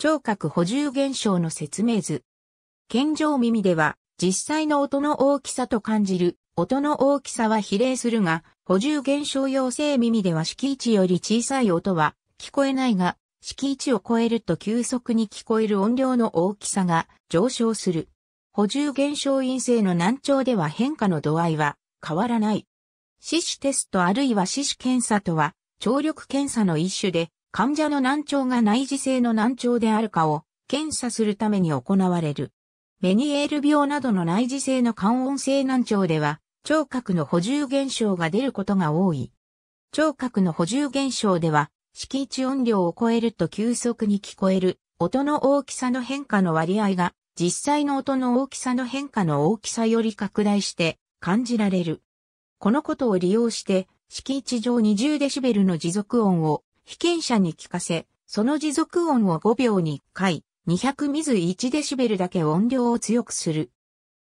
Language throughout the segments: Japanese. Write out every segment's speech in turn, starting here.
聴覚補充現象の説明図。健常耳では、実際の音の大きさと感じる、音の大きさは比例するが、補充現象陽性耳では敷地より小さい音は聞こえないが、敷地を超えると急速に聞こえる音量の大きさが上昇する。補充現象陰性の難聴では変化の度合いは変わらない。死死テストあるいは死死検査とは、聴力検査の一種で、患者の難聴が内耳性の難聴であるかを検査するために行われる。メニエール病などの内耳性の感音性難聴では、聴覚の補充現象が出ることが多い。聴覚の補充現象では、敷地音量を超えると急速に聞こえる音の大きさの変化の割合が実際の音の大きさの変化の大きさより拡大して感じられる。このことを利用して敷地上20デシベルの持続音を被験者に聞かせ、その持続音を5秒に1回、200水1デシベルだけ音量を強くする。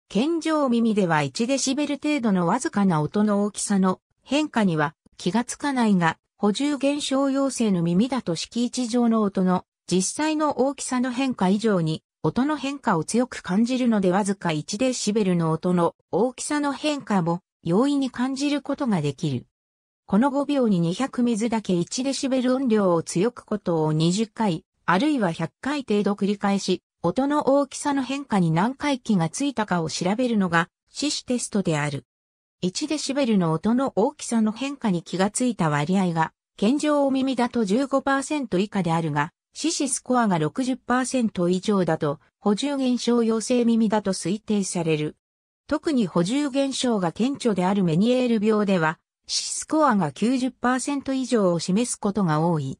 健常耳では1デシベル程度のわずかな音の大きさの変化には気がつかないが、補充減少要請の耳だと敷地上の音の実際の大きさの変化以上に音の変化を強く感じるのでわずか1デシベルの音の大きさの変化も容易に感じることができる。この5秒に200水だけ1デシベル音量を強くことを20回、あるいは100回程度繰り返し、音の大きさの変化に何回気がついたかを調べるのが、死死テストである。1デシベルの音の大きさの変化に気がついた割合が、健常お耳だと15%以下であるが、死死スコアが60%以上だと、補充現象陽性耳だと推定される。特に補充現象が顕著であるメニエール病では、死スコアが90%以上を示すことが多い。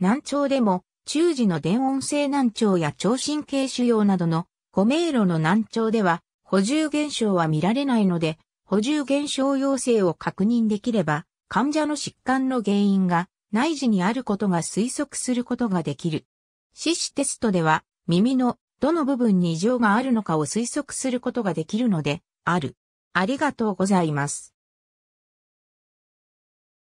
難聴でも、中耳の電音性難聴や聴神経腫瘍などの古迷路の難聴では、補充現象は見られないので、補充現象要請を確認できれば、患者の疾患の原因が内耳にあることが推測することができる。死肢テストでは、耳のどの部分に異常があるのかを推測することができるので、ある。ありがとうございます。